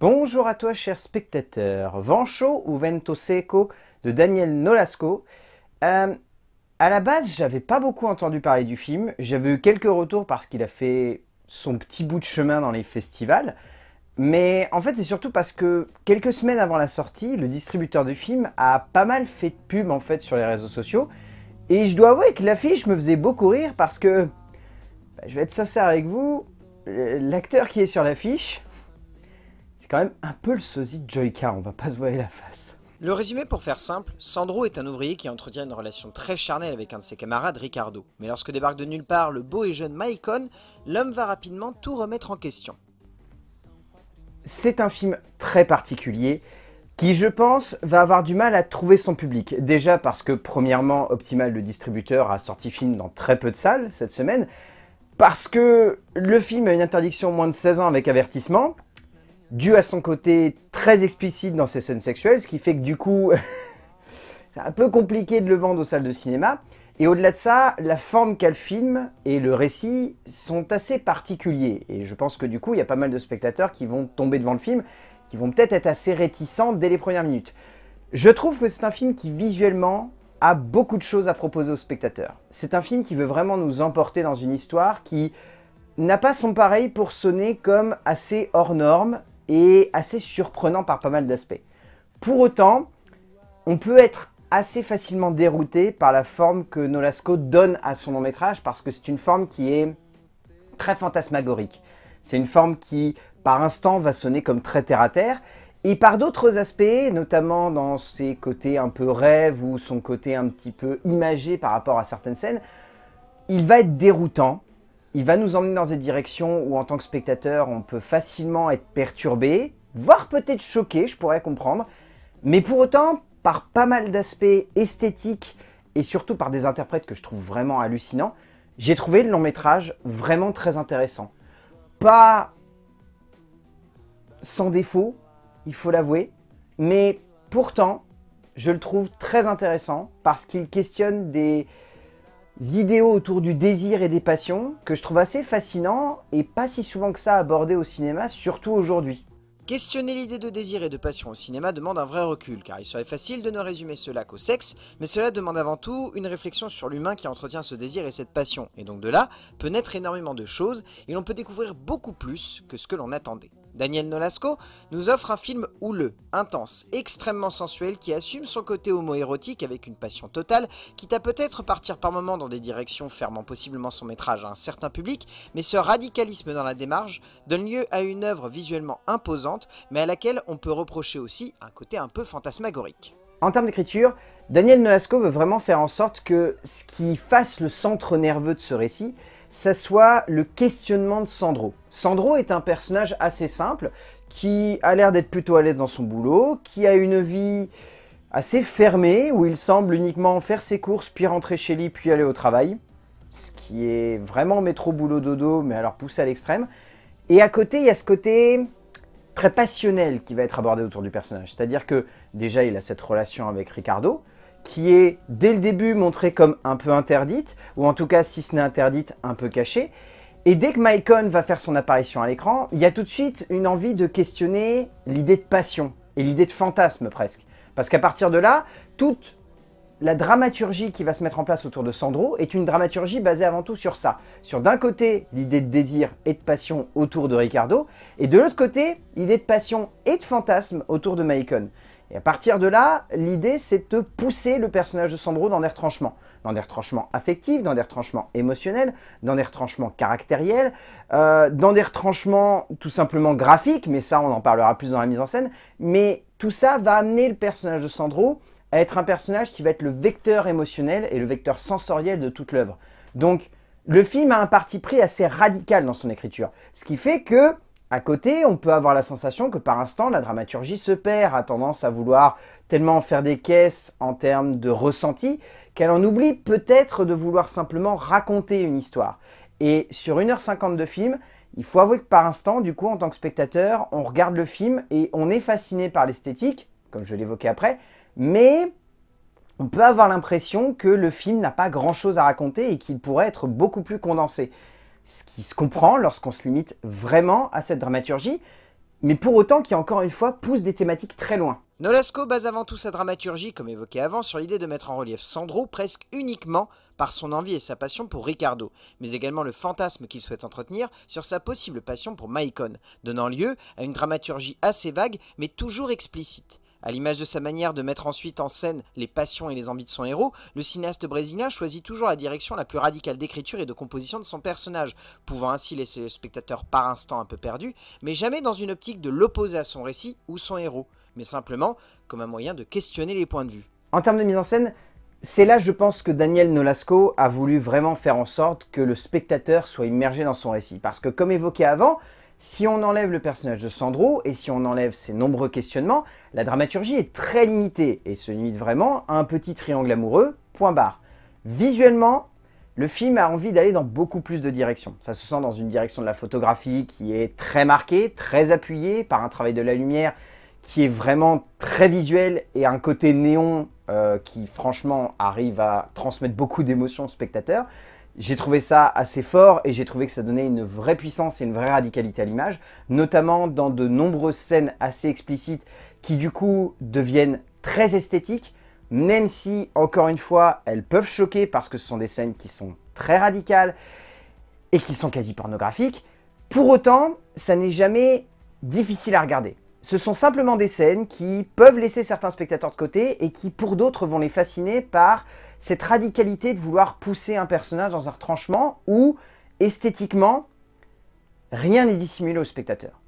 Bonjour à toi, chers spectateurs. Vent chaud ou Vento Seco de Daniel Nolasco. Euh, à la base, j'avais pas beaucoup entendu parler du film. J'avais eu quelques retours parce qu'il a fait son petit bout de chemin dans les festivals. Mais en fait, c'est surtout parce que quelques semaines avant la sortie, le distributeur du film a pas mal fait de pub en fait sur les réseaux sociaux. Et je dois avouer que l'affiche me faisait beaucoup rire parce que, bah, je vais être sincère avec vous, euh, l'acteur qui est sur l'affiche, quand même un peu le sosie de Car, on va pas se voiler la face. Le résumé pour faire simple, Sandro est un ouvrier qui entretient une relation très charnelle avec un de ses camarades, Ricardo. Mais lorsque débarque de nulle part le beau et jeune Maicon, l'homme va rapidement tout remettre en question. C'est un film très particulier qui, je pense, va avoir du mal à trouver son public. Déjà parce que, premièrement, Optimal le distributeur a sorti film dans très peu de salles cette semaine, parce que le film a une interdiction moins de 16 ans avec avertissement, dû à son côté très explicite dans ses scènes sexuelles, ce qui fait que du coup, c'est un peu compliqué de le vendre aux salles de cinéma. Et au-delà de ça, la forme qu'a le film et le récit sont assez particuliers. Et je pense que du coup, il y a pas mal de spectateurs qui vont tomber devant le film, qui vont peut-être être assez réticents dès les premières minutes. Je trouve que c'est un film qui visuellement a beaucoup de choses à proposer aux spectateurs. C'est un film qui veut vraiment nous emporter dans une histoire qui n'a pas son pareil pour sonner comme assez hors norme, et assez surprenant par pas mal d'aspects. Pour autant, on peut être assez facilement dérouté par la forme que Nolasco donne à son long métrage parce que c'est une forme qui est très fantasmagorique. C'est une forme qui, par instant, va sonner comme très terre-à-terre et par d'autres aspects, notamment dans ses côtés un peu rêves, ou son côté un petit peu imagé par rapport à certaines scènes, il va être déroutant, il va nous emmener dans des directions où en tant que spectateur, on peut facilement être perturbé, voire peut-être choqué, je pourrais comprendre. Mais pour autant, par pas mal d'aspects esthétiques et surtout par des interprètes que je trouve vraiment hallucinants, j'ai trouvé le long métrage vraiment très intéressant. Pas sans défaut, il faut l'avouer, mais pourtant, je le trouve très intéressant parce qu'il questionne des, idéaux autour du désir et des passions que je trouve assez fascinant et pas si souvent que ça abordé au cinéma, surtout aujourd'hui. Questionner l'idée de désir et de passion au cinéma demande un vrai recul, car il serait facile de ne résumer cela qu'au sexe, mais cela demande avant tout une réflexion sur l'humain qui entretient ce désir et cette passion, et donc de là peut naître énormément de choses, et l'on peut découvrir beaucoup plus que ce que l'on attendait. Daniel Nolasco nous offre un film houleux, intense, extrêmement sensuel qui assume son côté homo-érotique avec une passion totale, quitte à peut-être partir par moments dans des directions fermant possiblement son métrage à un certain public, mais ce radicalisme dans la démarche donne lieu à une œuvre visuellement imposante, mais à laquelle on peut reprocher aussi un côté un peu fantasmagorique. En termes d'écriture, Daniel Nolasco veut vraiment faire en sorte que ce qui fasse le centre nerveux de ce récit, ça soit le questionnement de Sandro. Sandro est un personnage assez simple, qui a l'air d'être plutôt à l'aise dans son boulot, qui a une vie assez fermée, où il semble uniquement faire ses courses, puis rentrer chez lui, puis aller au travail. Ce qui est vraiment métro boulot dodo, mais alors poussé à l'extrême. Et à côté, il y a ce côté très passionnel qui va être abordé autour du personnage. C'est-à-dire que déjà, il a cette relation avec Ricardo, qui est dès le début montrée comme un peu interdite, ou en tout cas si ce n'est interdite, un peu cachée. Et dès que Maikon va faire son apparition à l'écran, il y a tout de suite une envie de questionner l'idée de passion et l'idée de fantasme presque. Parce qu'à partir de là, toute la dramaturgie qui va se mettre en place autour de Sandro est une dramaturgie basée avant tout sur ça. Sur d'un côté, l'idée de désir et de passion autour de Ricardo, et de l'autre côté, l'idée de passion et de fantasme autour de Maikon. Et à partir de là, l'idée, c'est de pousser le personnage de Sandro dans des retranchements. Dans des retranchements affectifs, dans des retranchements émotionnels, dans des retranchements caractériels, euh, dans des retranchements tout simplement graphiques, mais ça, on en parlera plus dans la mise en scène. Mais tout ça va amener le personnage de Sandro à être un personnage qui va être le vecteur émotionnel et le vecteur sensoriel de toute l'œuvre. Donc, le film a un parti pris assez radical dans son écriture, ce qui fait que à côté, on peut avoir la sensation que par instant, la dramaturgie se perd, a tendance à vouloir tellement faire des caisses en termes de ressenti, qu'elle en oublie peut-être de vouloir simplement raconter une histoire. Et sur 1h50 de film, il faut avouer que par instant, du coup, en tant que spectateur, on regarde le film et on est fasciné par l'esthétique, comme je l'évoquais après, mais on peut avoir l'impression que le film n'a pas grand-chose à raconter et qu'il pourrait être beaucoup plus condensé ce qui se comprend lorsqu'on se limite vraiment à cette dramaturgie, mais pour autant qui, encore une fois, pousse des thématiques très loin. Nolasco base avant tout sa dramaturgie, comme évoqué avant, sur l'idée de mettre en relief Sandro presque uniquement par son envie et sa passion pour Ricardo, mais également le fantasme qu'il souhaite entretenir sur sa possible passion pour Maicon, donnant lieu à une dramaturgie assez vague mais toujours explicite. A l'image de sa manière de mettre ensuite en scène les passions et les envies de son héros, le cinéaste brésilien choisit toujours la direction la plus radicale d'écriture et de composition de son personnage, pouvant ainsi laisser le spectateur par instant un peu perdu, mais jamais dans une optique de l'opposer à son récit ou son héros, mais simplement comme un moyen de questionner les points de vue. En termes de mise en scène, c'est là, je pense, que Daniel Nolasco a voulu vraiment faire en sorte que le spectateur soit immergé dans son récit. Parce que, comme évoqué avant, si on enlève le personnage de Sandro et si on enlève ses nombreux questionnements, la dramaturgie est très limitée et se limite vraiment à un petit triangle amoureux, point barre. Visuellement, le film a envie d'aller dans beaucoup plus de directions. Ça se sent dans une direction de la photographie qui est très marquée, très appuyée par un travail de la lumière qui est vraiment très visuel et un côté néon euh, qui franchement arrive à transmettre beaucoup d'émotions au spectateur j'ai trouvé ça assez fort et j'ai trouvé que ça donnait une vraie puissance et une vraie radicalité à l'image, notamment dans de nombreuses scènes assez explicites qui du coup deviennent très esthétiques, même si, encore une fois, elles peuvent choquer parce que ce sont des scènes qui sont très radicales et qui sont quasi pornographiques. Pour autant, ça n'est jamais difficile à regarder. Ce sont simplement des scènes qui peuvent laisser certains spectateurs de côté et qui, pour d'autres, vont les fasciner par cette radicalité de vouloir pousser un personnage dans un retranchement où, esthétiquement, rien n'est dissimulé au spectateur.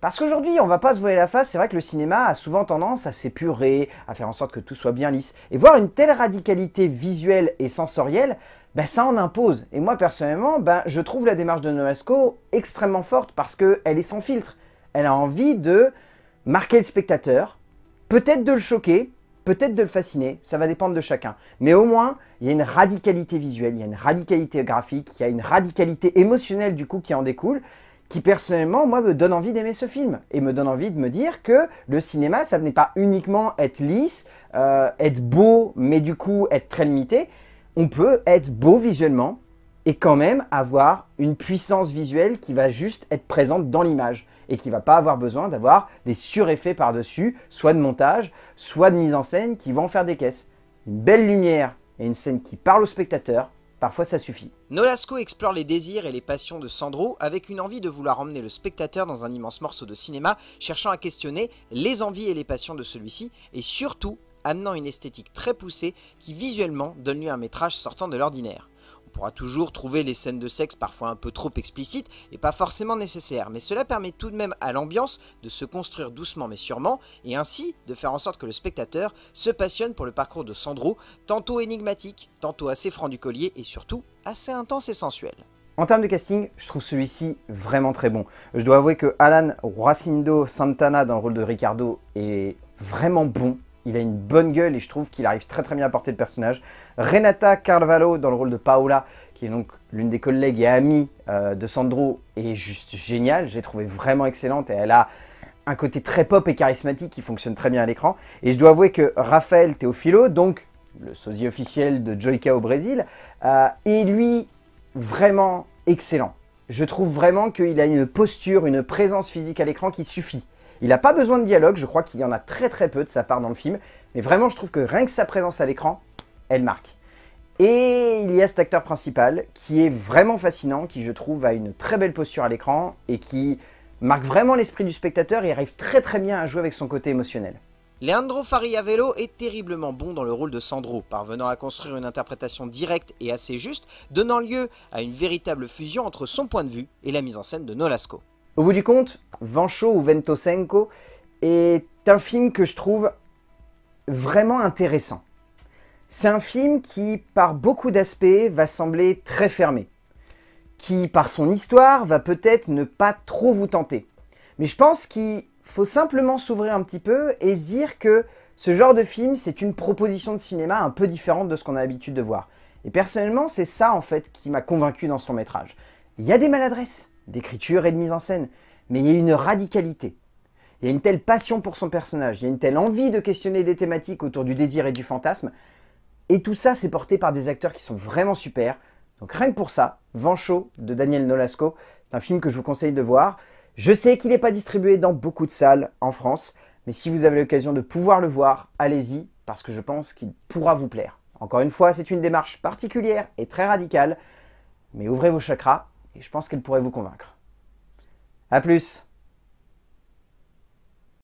Parce qu'aujourd'hui, on va pas se voiler la face, c'est vrai que le cinéma a souvent tendance à s'épurer, à faire en sorte que tout soit bien lisse. Et voir une telle radicalité visuelle et sensorielle, ben ça en impose. Et moi personnellement, ben, je trouve la démarche de novasco extrêmement forte parce qu'elle est sans filtre. Elle a envie de marquer le spectateur, peut-être de le choquer, peut-être de le fasciner, ça va dépendre de chacun. Mais au moins, il y a une radicalité visuelle, il y a une radicalité graphique, il y a une radicalité émotionnelle du coup qui en découle, qui personnellement, moi, me donne envie d'aimer ce film et me donne envie de me dire que le cinéma, ça n'est pas uniquement être lisse, euh, être beau, mais du coup être très limité. On peut être beau visuellement, et quand même avoir une puissance visuelle qui va juste être présente dans l'image et qui va pas avoir besoin d'avoir des sur-effets par-dessus, soit de montage, soit de mise en scène qui vont faire des caisses. Une belle lumière et une scène qui parle au spectateur, parfois ça suffit. Nolasco explore les désirs et les passions de Sandro avec une envie de vouloir emmener le spectateur dans un immense morceau de cinéma, cherchant à questionner les envies et les passions de celui-ci et surtout amenant une esthétique très poussée qui visuellement donne lui un métrage sortant de l'ordinaire. On pourra toujours trouver les scènes de sexe parfois un peu trop explicites et pas forcément nécessaires, mais cela permet tout de même à l'ambiance de se construire doucement mais sûrement, et ainsi de faire en sorte que le spectateur se passionne pour le parcours de Sandro, tantôt énigmatique, tantôt assez franc du collier et surtout assez intense et sensuel. En termes de casting, je trouve celui-ci vraiment très bon. Je dois avouer que Alan Racindo Santana dans le rôle de Ricardo est vraiment bon il a une bonne gueule et je trouve qu'il arrive très très bien à porter le personnage. Renata Carvalho dans le rôle de Paola, qui est donc l'une des collègues et amies euh, de Sandro, est juste géniale. J'ai trouvé vraiment excellente et elle a un côté très pop et charismatique qui fonctionne très bien à l'écran. Et je dois avouer que Raphaël Teofilo, donc le sosie officiel de Joica au Brésil, euh, est lui vraiment excellent. Je trouve vraiment qu'il a une posture, une présence physique à l'écran qui suffit. Il n'a pas besoin de dialogue, je crois qu'il y en a très très peu de sa part dans le film, mais vraiment je trouve que rien que sa présence à l'écran, elle marque. Et il y a cet acteur principal qui est vraiment fascinant, qui je trouve a une très belle posture à l'écran et qui marque vraiment l'esprit du spectateur et arrive très très bien à jouer avec son côté émotionnel. Leandro Fariavello est terriblement bon dans le rôle de Sandro, parvenant à construire une interprétation directe et assez juste, donnant lieu à une véritable fusion entre son point de vue et la mise en scène de Nolasco. Au bout du compte, Vancho ou Ventosenko est un film que je trouve vraiment intéressant. C'est un film qui, par beaucoup d'aspects, va sembler très fermé. Qui, par son histoire, va peut-être ne pas trop vous tenter. Mais je pense qu'il faut simplement s'ouvrir un petit peu et se dire que ce genre de film, c'est une proposition de cinéma un peu différente de ce qu'on a l'habitude de voir. Et personnellement, c'est ça en fait qui m'a convaincu dans ce long métrage. Il y a des maladresses, d'écriture et de mise en scène. Mais il y a une radicalité. Il y a une telle passion pour son personnage, il y a une telle envie de questionner des thématiques autour du désir et du fantasme. Et tout ça, c'est porté par des acteurs qui sont vraiment super. Donc rien que pour ça, Vent chaud de Daniel Nolasco, c'est un film que je vous conseille de voir. Je sais qu'il n'est pas distribué dans beaucoup de salles en France, mais si vous avez l'occasion de pouvoir le voir, allez-y, parce que je pense qu'il pourra vous plaire. Encore une fois, c'est une démarche particulière et très radicale, mais ouvrez vos chakras et je pense qu'elle pourrait vous convaincre. A plus